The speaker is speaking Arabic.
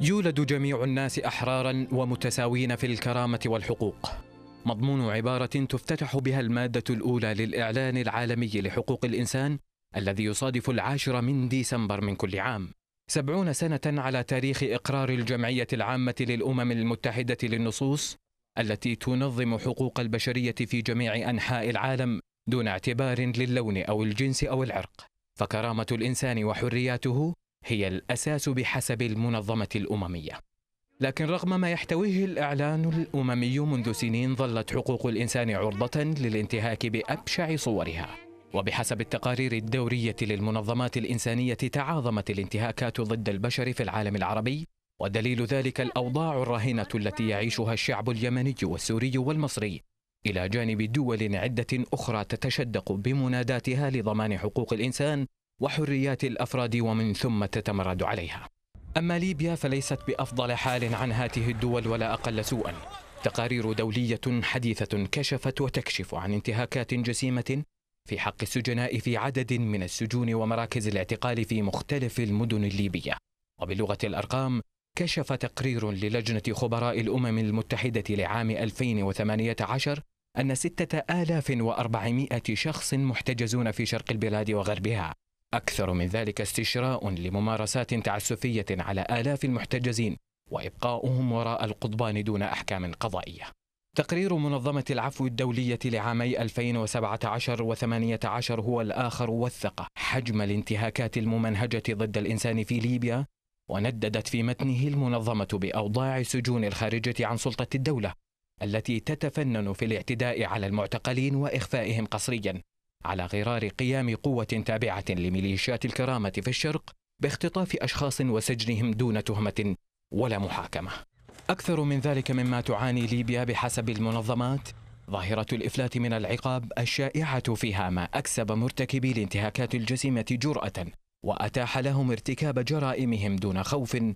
يولد جميع الناس احرارا ومتساوين في الكرامه والحقوق مضمون عباره تفتتح بها الماده الاولى للاعلان العالمي لحقوق الانسان الذي يصادف العاشر من ديسمبر من كل عام سبعون سنه على تاريخ اقرار الجمعيه العامه للامم المتحده للنصوص التي تنظم حقوق البشريه في جميع انحاء العالم دون اعتبار للون او الجنس او العرق فكرامه الانسان وحرياته هي الأساس بحسب المنظمة الأممية لكن رغم ما يحتويه الإعلان الأممي منذ سنين ظلت حقوق الإنسان عرضة للانتهاك بأبشع صورها وبحسب التقارير الدورية للمنظمات الإنسانية تعاظمت الانتهاكات ضد البشر في العالم العربي ودليل ذلك الأوضاع الراهنة التي يعيشها الشعب اليمني والسوري والمصري إلى جانب دول عدة أخرى تتشدق بمناداتها لضمان حقوق الإنسان وحريات الافراد ومن ثم تتمرد عليها. اما ليبيا فليست بافضل حال عن هاته الدول ولا اقل سوءا. تقارير دوليه حديثه كشفت وتكشف عن انتهاكات جسيمه في حق السجناء في عدد من السجون ومراكز الاعتقال في مختلف المدن الليبيه. وبلغه الارقام كشف تقرير للجنة خبراء الأمم المتحدة لعام 2018 أن 6400 شخص محتجزون في شرق البلاد وغربها أكثر من ذلك استشراء لممارسات تعسفية على آلاف المحتجزين وإبقاؤهم وراء القضبان دون أحكام قضائية تقرير منظمة العفو الدولية لعامي 2017 و 18 هو الآخر وثق حجم الانتهاكات الممنهجة ضد الإنسان في ليبيا ونددت في متنه المنظمة بأوضاع السجون الخارجة عن سلطة الدولة التي تتفنن في الاعتداء على المعتقلين وإخفائهم قسريا على غرار قيام قوة تابعة لميليشيات الكرامة في الشرق باختطاف أشخاص وسجنهم دون تهمة ولا محاكمة أكثر من ذلك مما تعاني ليبيا بحسب المنظمات ظاهرة الإفلات من العقاب الشائعة فيها ما أكسب مرتكبي الانتهاكات الجسيمة جرأة وأتاح لهم ارتكاب جرائمهم دون خوف